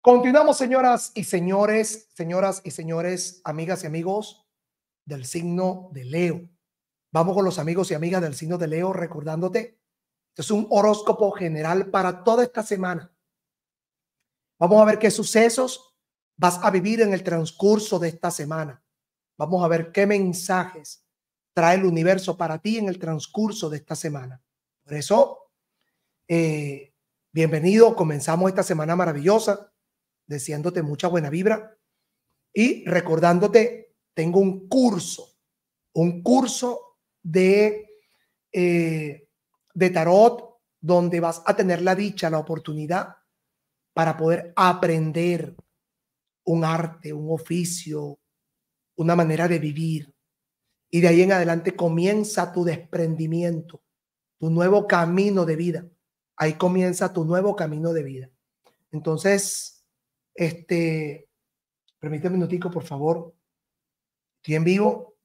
Continuamos, señoras y señores, señoras y señores, amigas y amigos del signo de Leo. Vamos con los amigos y amigas del signo de Leo, recordándote, este es un horóscopo general para toda esta semana. Vamos a ver qué sucesos vas a vivir en el transcurso de esta semana. Vamos a ver qué mensajes trae el universo para ti en el transcurso de esta semana. Por eso, eh, bienvenido, comenzamos esta semana maravillosa deseándote mucha buena vibra y recordándote, tengo un curso, un curso de, eh, de tarot donde vas a tener la dicha, la oportunidad para poder aprender un arte, un oficio, una manera de vivir. Y de ahí en adelante comienza tu desprendimiento, tu nuevo camino de vida. Ahí comienza tu nuevo camino de vida. Entonces, este, permítame un minutico, por favor. Estoy en vivo.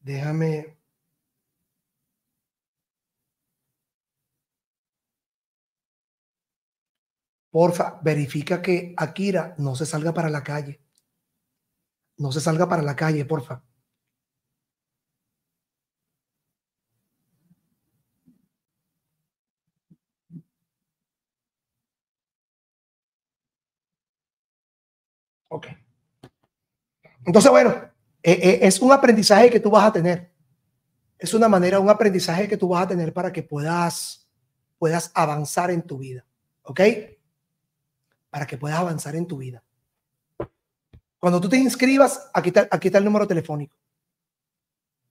Déjame. Porfa, verifica que Akira no se salga para la calle. No se salga para la calle, porfa. Ok. Entonces, bueno, eh, eh, es un aprendizaje que tú vas a tener. Es una manera, un aprendizaje que tú vas a tener para que puedas, puedas avanzar en tu vida. ¿Ok? Para que puedas avanzar en tu vida. Cuando tú te inscribas, aquí está, aquí está el número telefónico.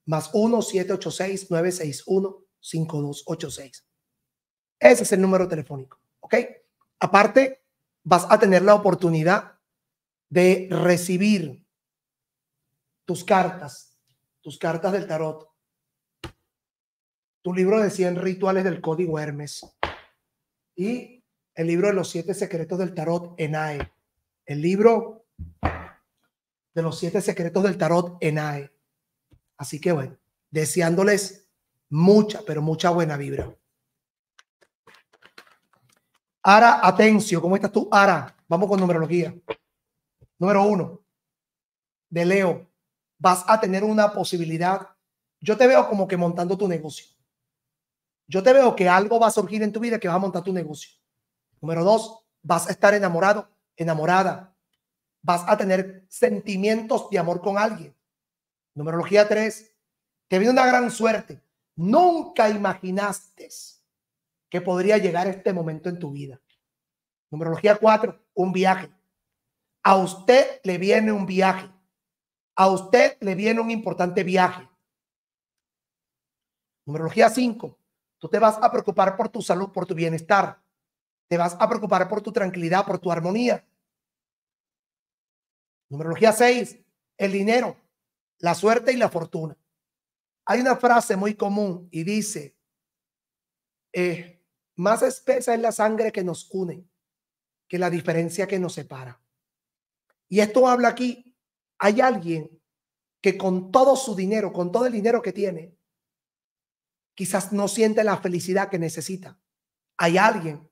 Más 1-786-961-5286. Ese es el número telefónico. ¿Ok? Aparte, vas a tener la oportunidad de recibir tus cartas, tus cartas del tarot, tu libro de 100 rituales del código Hermes y el libro de los siete secretos del tarot ENAE, el libro de los siete secretos del tarot ENAE. Así que bueno, deseándoles mucha, pero mucha buena vibra. Ara atención, ¿cómo estás tú, Ara? Vamos con numerología número uno, de Leo, vas a tener una posibilidad. Yo te veo como que montando tu negocio. Yo te veo que algo va a surgir en tu vida que va a montar tu negocio. Número dos, vas a estar enamorado, enamorada. Vas a tener sentimientos de amor con alguien. Numerología tres, te viene una gran suerte. Nunca imaginaste que podría llegar este momento en tu vida. Numerología cuatro, un viaje. A usted le viene un viaje. A usted le viene un importante viaje. Numerología 5. Tú te vas a preocupar por tu salud, por tu bienestar. Te vas a preocupar por tu tranquilidad, por tu armonía. Numerología 6. El dinero, la suerte y la fortuna. Hay una frase muy común y dice, eh, más espesa es la sangre que nos une que la diferencia que nos separa. Y esto habla aquí, hay alguien que con todo su dinero, con todo el dinero que tiene, quizás no siente la felicidad que necesita. Hay alguien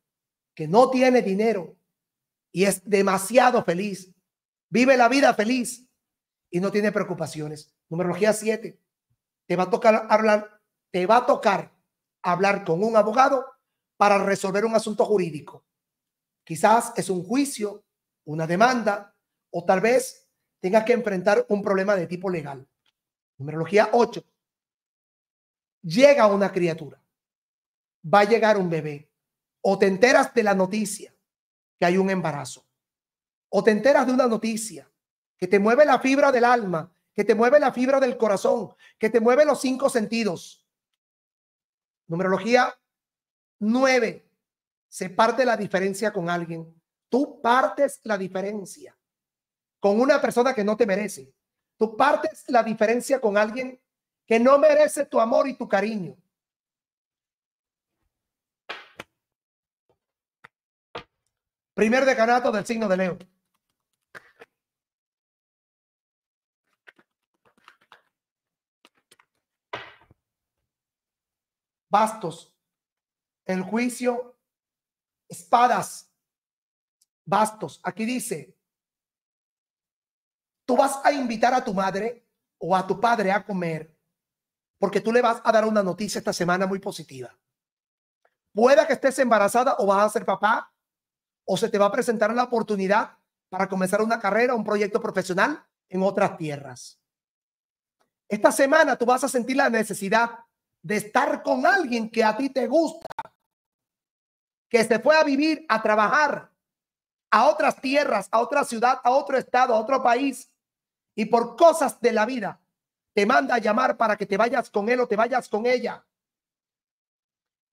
que no tiene dinero y es demasiado feliz, vive la vida feliz y no tiene preocupaciones. Numerología 7. Te va a tocar hablar, te va a tocar hablar con un abogado para resolver un asunto jurídico. Quizás es un juicio, una demanda, o tal vez tengas que enfrentar un problema de tipo legal. Numerología 8. Llega una criatura, va a llegar un bebé, o te enteras de la noticia que hay un embarazo, o te enteras de una noticia que te mueve la fibra del alma, que te mueve la fibra del corazón, que te mueve los cinco sentidos. Numerología 9. Se parte la diferencia con alguien. Tú partes la diferencia con una persona que no te merece. Tú partes la diferencia con alguien que no merece tu amor y tu cariño. Primer decanato del signo de Leo. Bastos, el juicio, espadas, bastos. Aquí dice, tú vas a invitar a tu madre o a tu padre a comer porque tú le vas a dar una noticia esta semana muy positiva. Pueda que estés embarazada o vas a ser papá o se te va a presentar la oportunidad para comenzar una carrera, un proyecto profesional en otras tierras. Esta semana tú vas a sentir la necesidad de estar con alguien que a ti te gusta, que se fue a vivir, a trabajar a otras tierras, a otra ciudad, a otro estado, a otro país y por cosas de la vida te manda a llamar para que te vayas con él o te vayas con ella.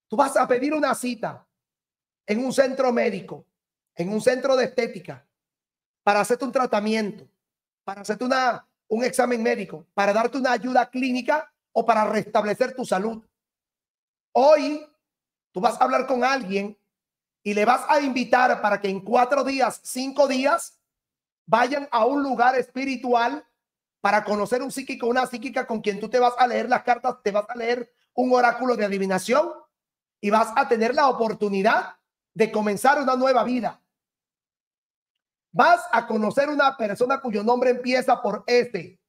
Tú vas a pedir una cita en un centro médico, en un centro de estética, para hacerte un tratamiento, para hacerte una, un examen médico, para darte una ayuda clínica o para restablecer tu salud. Hoy tú vas a hablar con alguien y le vas a invitar para que en cuatro días, cinco días, vayan a un lugar espiritual para conocer un psíquico, una psíquica con quien tú te vas a leer las cartas, te vas a leer un oráculo de adivinación y vas a tener la oportunidad de comenzar una nueva vida. Vas a conocer una persona cuyo nombre empieza por este.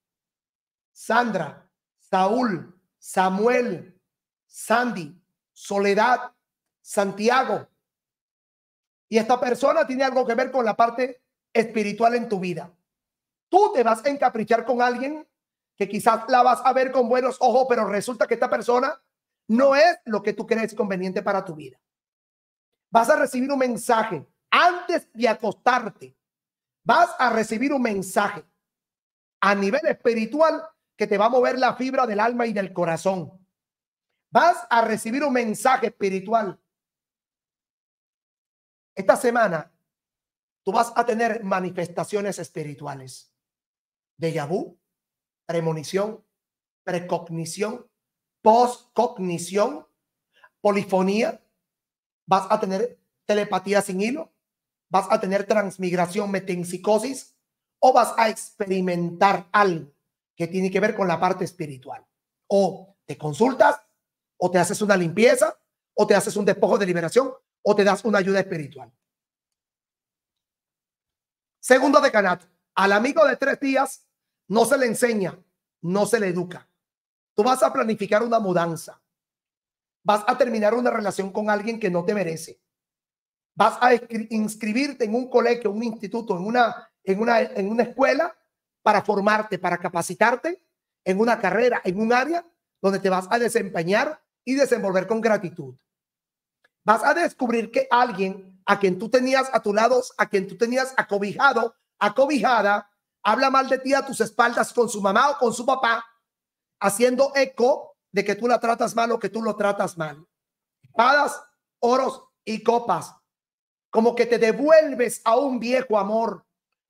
Sandra, Saúl, Samuel, Sandy, Soledad, Santiago. Y esta persona tiene algo que ver con la parte espiritual en tu vida. Tú te vas a encaprichar con alguien que quizás la vas a ver con buenos ojos, pero resulta que esta persona no es lo que tú crees conveniente para tu vida. Vas a recibir un mensaje antes de acostarte. Vas a recibir un mensaje a nivel espiritual que te va a mover la fibra del alma y del corazón. Vas a recibir un mensaje espiritual. Esta semana tú vas a tener manifestaciones espirituales. De vu, premonición, precognición, postcognición, polifonía. Vas a tener telepatía sin hilo. Vas a tener transmigración metempsicosis. O vas a experimentar algo que tiene que ver con la parte espiritual. O te consultas, o te haces una limpieza, o te haces un despojo de liberación, o te das una ayuda espiritual. Segundo decanato, al amigo de tres días no se le enseña, no se le educa. Tú vas a planificar una mudanza, vas a terminar una relación con alguien que no te merece, vas a inscribirte en un colegio, un instituto, en una, en una, en una escuela para formarte, para capacitarte en una carrera, en un área donde te vas a desempeñar y desenvolver con gratitud vas a descubrir que alguien a quien tú tenías a tu lado, a quien tú tenías acobijado, acobijada, habla mal de ti a tus espaldas con su mamá o con su papá, haciendo eco de que tú la tratas mal o que tú lo tratas mal. Espadas, oros y copas. Como que te devuelves a un viejo amor,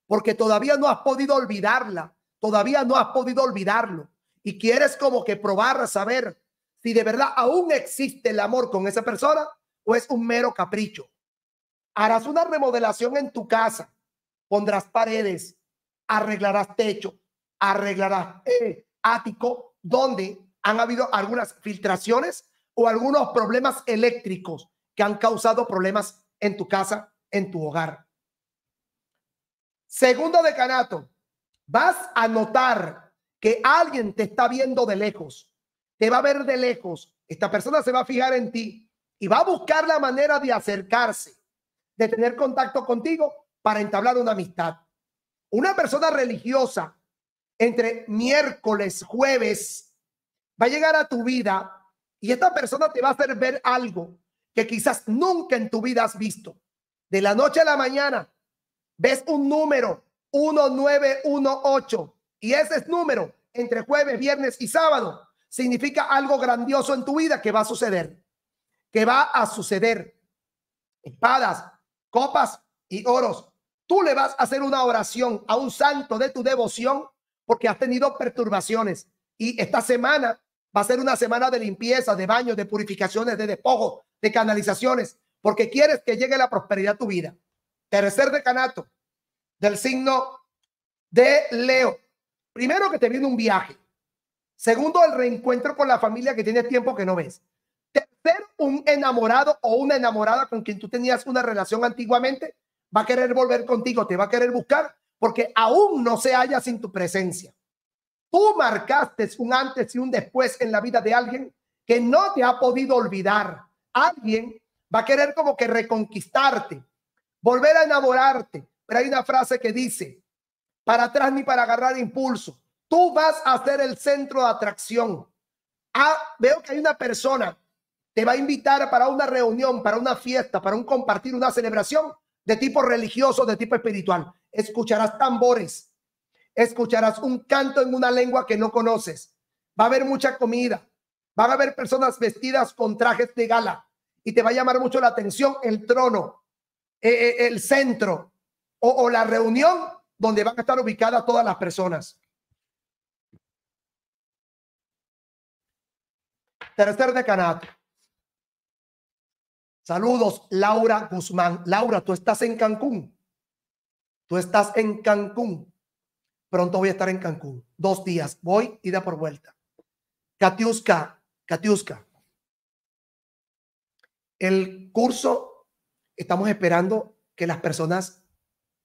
porque todavía no has podido olvidarla, todavía no has podido olvidarlo. Y quieres como que probar a saber si de verdad aún existe el amor con esa persona o es un mero capricho? Harás una remodelación en tu casa, pondrás paredes, arreglarás techo, arreglarás eh, ático, donde han habido algunas filtraciones o algunos problemas eléctricos que han causado problemas en tu casa, en tu hogar. Segundo decanato, vas a notar que alguien te está viendo de lejos, te va a ver de lejos, esta persona se va a fijar en ti y va a buscar la manera de acercarse, de tener contacto contigo para entablar una amistad. Una persona religiosa entre miércoles, jueves, va a llegar a tu vida y esta persona te va a hacer ver algo que quizás nunca en tu vida has visto. De la noche a la mañana ves un número 1918 y ese es número entre jueves, viernes y sábado significa algo grandioso en tu vida que va a suceder que va a suceder. Espadas, copas y oros. Tú le vas a hacer una oración a un santo de tu devoción porque has tenido perturbaciones. Y esta semana va a ser una semana de limpieza, de baños, de purificaciones, de despojos, de canalizaciones, porque quieres que llegue la prosperidad a tu vida. Tercer decanato del signo de Leo. Primero que te viene un viaje. Segundo, el reencuentro con la familia que tienes tiempo que no ves ser un enamorado o una enamorada con quien tú tenías una relación antiguamente va a querer volver contigo, te va a querer buscar porque aún no se halla sin tu presencia. Tú marcaste un antes y un después en la vida de alguien que no te ha podido olvidar. Alguien va a querer como que reconquistarte, volver a enamorarte. Pero hay una frase que dice, para atrás ni para agarrar impulso. Tú vas a ser el centro de atracción. Ah, veo que hay una persona te va a invitar para una reunión, para una fiesta, para un compartir, una celebración de tipo religioso, de tipo espiritual. Escucharás tambores, escucharás un canto en una lengua que no conoces. Va a haber mucha comida, van a haber personas vestidas con trajes de gala y te va a llamar mucho la atención el trono, eh, eh, el centro o, o la reunión donde van a estar ubicadas todas las personas. Tercer decanato. Saludos, Laura Guzmán. Laura, tú estás en Cancún. Tú estás en Cancún. Pronto voy a estar en Cancún. Dos días. Voy, y da por vuelta. Katiuska, Katiuska. El curso, estamos esperando que las personas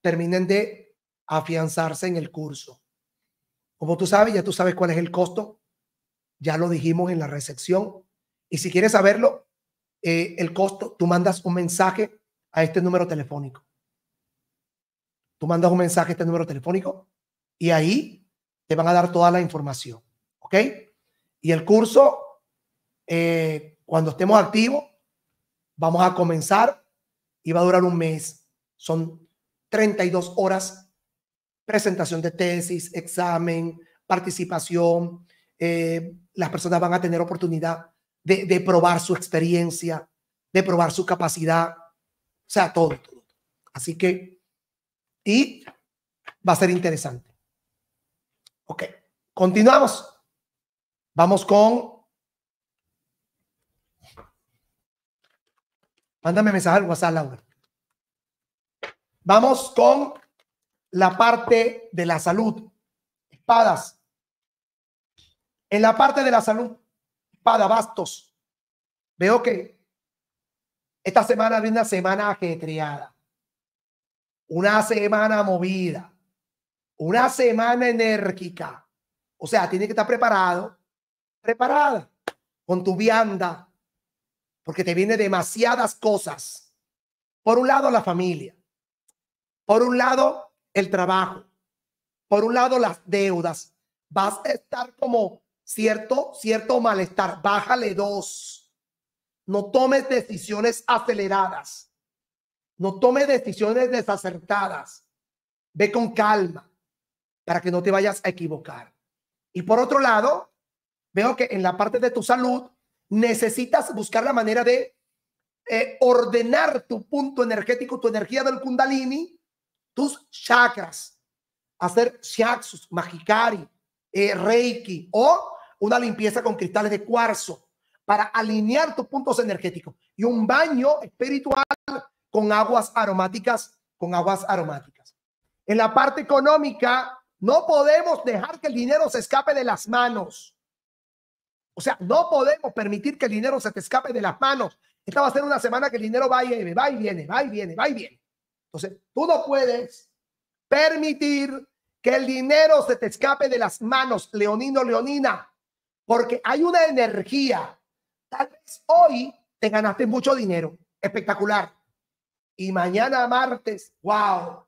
terminen de afianzarse en el curso. Como tú sabes, ya tú sabes cuál es el costo. Ya lo dijimos en la recepción. Y si quieres saberlo, eh, el costo, tú mandas un mensaje a este número telefónico. Tú mandas un mensaje a este número telefónico y ahí te van a dar toda la información. ¿Ok? Y el curso, eh, cuando estemos activos, vamos a comenzar y va a durar un mes. Son 32 horas, presentación de tesis, examen, participación. Eh, las personas van a tener oportunidad de, probar su experiencia, de probar su capacidad, o sea, todo, todo. Así que, y va a ser interesante. Ok, continuamos. Vamos con... Mándame mensaje al WhatsApp, Laura. Vamos con la parte de la salud. Espadas. En la parte de la salud, para bastos. Veo que esta semana viene una semana ajetreada, una semana movida, una semana enérgica. O sea, tiene que estar preparado, preparada con tu vianda, porque te vienen demasiadas cosas. Por un lado, la familia. Por un lado, el trabajo. Por un lado, las deudas. Vas a estar como cierto, cierto malestar. Bájale dos. No tomes decisiones aceleradas. No tomes decisiones desacertadas. Ve con calma para que no te vayas a equivocar. Y por otro lado, veo que en la parte de tu salud necesitas buscar la manera de eh, ordenar tu punto energético, tu energía del kundalini, tus chakras, hacer shaksus, magikari, eh, reiki o una limpieza con cristales de cuarzo para alinear tus puntos energéticos y un baño espiritual con aguas aromáticas, con aguas aromáticas. En la parte económica, no podemos dejar que el dinero se escape de las manos. O sea, no podemos permitir que el dinero se te escape de las manos. Esta va a ser una semana que el dinero va y viene, va y viene, va y viene, va y viene. Entonces, tú no puedes permitir que el dinero se te escape de las manos, leonino, leonina. Porque hay una energía. Tal vez hoy te ganaste mucho dinero. Espectacular. Y mañana martes, wow.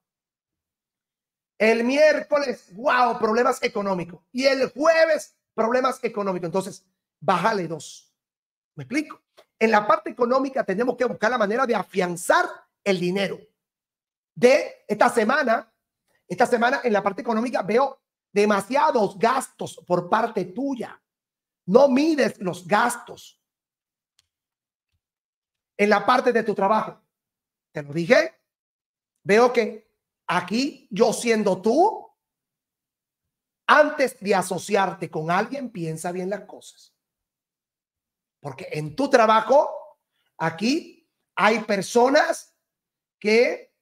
El miércoles, wow, problemas económicos. Y el jueves, problemas económicos. Entonces, bájale dos. ¿Me explico? En la parte económica tenemos que buscar la manera de afianzar el dinero. De esta semana, esta semana en la parte económica veo demasiados gastos por parte tuya. No mides los gastos en la parte de tu trabajo. Te lo dije. Veo que aquí yo siendo tú, antes de asociarte con alguien, piensa bien las cosas. Porque en tu trabajo, aquí hay personas que,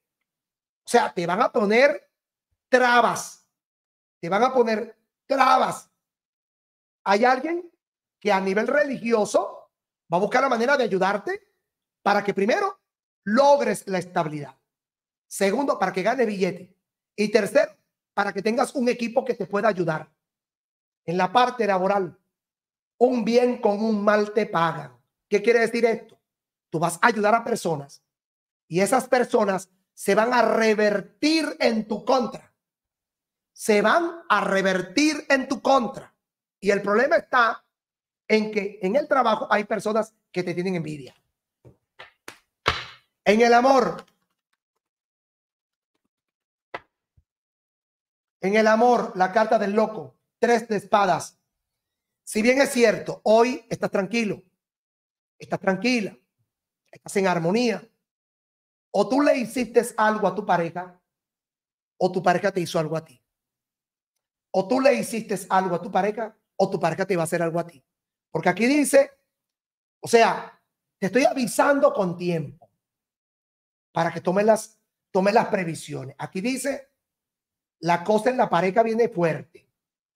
o sea, te van a poner trabas. Te van a poner trabas. ¿Hay alguien que a nivel religioso va a buscar la manera de ayudarte para que primero logres la estabilidad. Segundo, para que gane billete. Y tercero, para que tengas un equipo que te pueda ayudar. En la parte laboral, un bien con un mal te pagan. ¿Qué quiere decir esto? Tú vas a ayudar a personas y esas personas se van a revertir en tu contra. Se van a revertir en tu contra. Y el problema está en que en el trabajo hay personas que te tienen envidia. En el amor. En el amor, la carta del loco, tres de espadas. Si bien es cierto, hoy estás tranquilo, estás tranquila, estás en armonía, o tú le hiciste algo a tu pareja, o tu pareja te hizo algo a ti. O tú le hiciste algo a tu pareja, o tu pareja te va a hacer algo a ti. Porque aquí dice, o sea, te estoy avisando con tiempo para que tomes las, tomes las previsiones. Aquí dice, la cosa en la pareja viene fuerte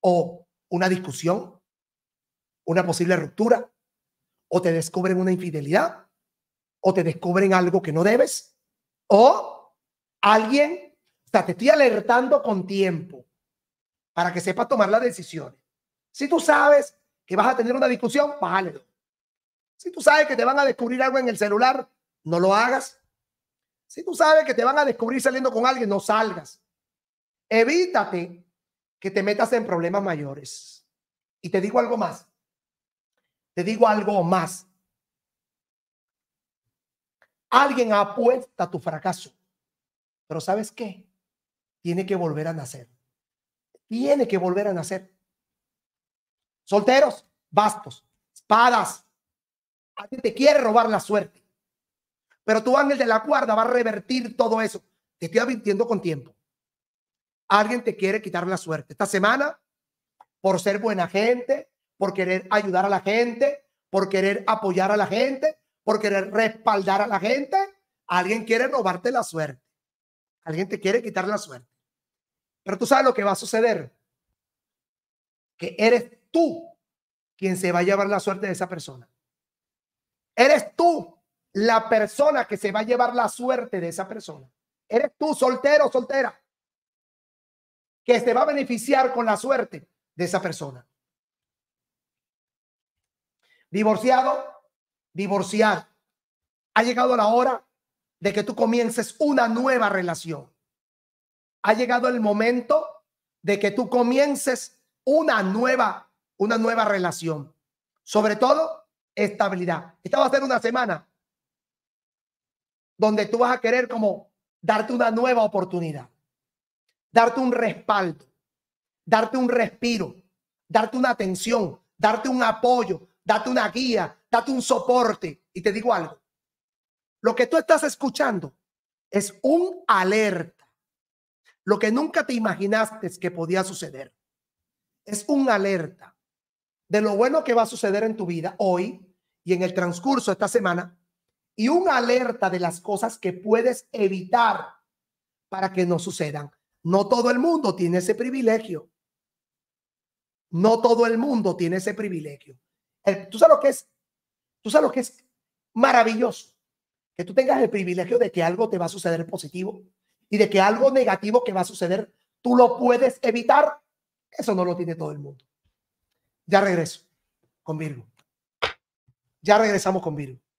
o una discusión, una posible ruptura, o te descubren una infidelidad, o te descubren algo que no debes, o alguien, o sea, te estoy alertando con tiempo para que sepas tomar las decisiones. Si tú sabes y vas a tener una discusión, bájale. Si tú sabes que te van a descubrir algo en el celular, no lo hagas. Si tú sabes que te van a descubrir saliendo con alguien, no salgas. Evítate que te metas en problemas mayores. Y te digo algo más. Te digo algo más. Alguien apuesta a tu fracaso. Pero ¿sabes qué? Tiene que volver a nacer. Tiene que volver a nacer solteros, bastos, espadas. Alguien te quiere robar la suerte. Pero tu ángel de la guarda va a revertir todo eso. Te estoy advirtiendo con tiempo. Alguien te quiere quitar la suerte. Esta semana, por ser buena gente, por querer ayudar a la gente, por querer apoyar a la gente, por querer respaldar a la gente, alguien quiere robarte la suerte. Alguien te quiere quitar la suerte. Pero tú sabes lo que va a suceder. Que eres tú quien se va a llevar la suerte de esa persona. Eres tú la persona que se va a llevar la suerte de esa persona. Eres tú soltero o soltera que se va a beneficiar con la suerte de esa persona. Divorciado, divorciar. Ha llegado la hora de que tú comiences una nueva relación. Ha llegado el momento de que tú comiences una nueva una nueva relación. Sobre todo, estabilidad. Esta va a ser una semana donde tú vas a querer como darte una nueva oportunidad, darte un respaldo, darte un respiro, darte una atención, darte un apoyo, darte una guía, darte un soporte. Y te digo algo, lo que tú estás escuchando es un alerta, lo que nunca te imaginaste que podía suceder. Es un alerta de lo bueno que va a suceder en tu vida hoy y en el transcurso de esta semana y una alerta de las cosas que puedes evitar para que no sucedan. No todo el mundo tiene ese privilegio. No todo el mundo tiene ese privilegio. Tú sabes lo que es, tú sabes lo que es maravilloso, que tú tengas el privilegio de que algo te va a suceder positivo y de que algo negativo que va a suceder, tú lo puedes evitar. Eso no lo tiene todo el mundo. Ya regreso con Virgo. Ya regresamos con Virgo.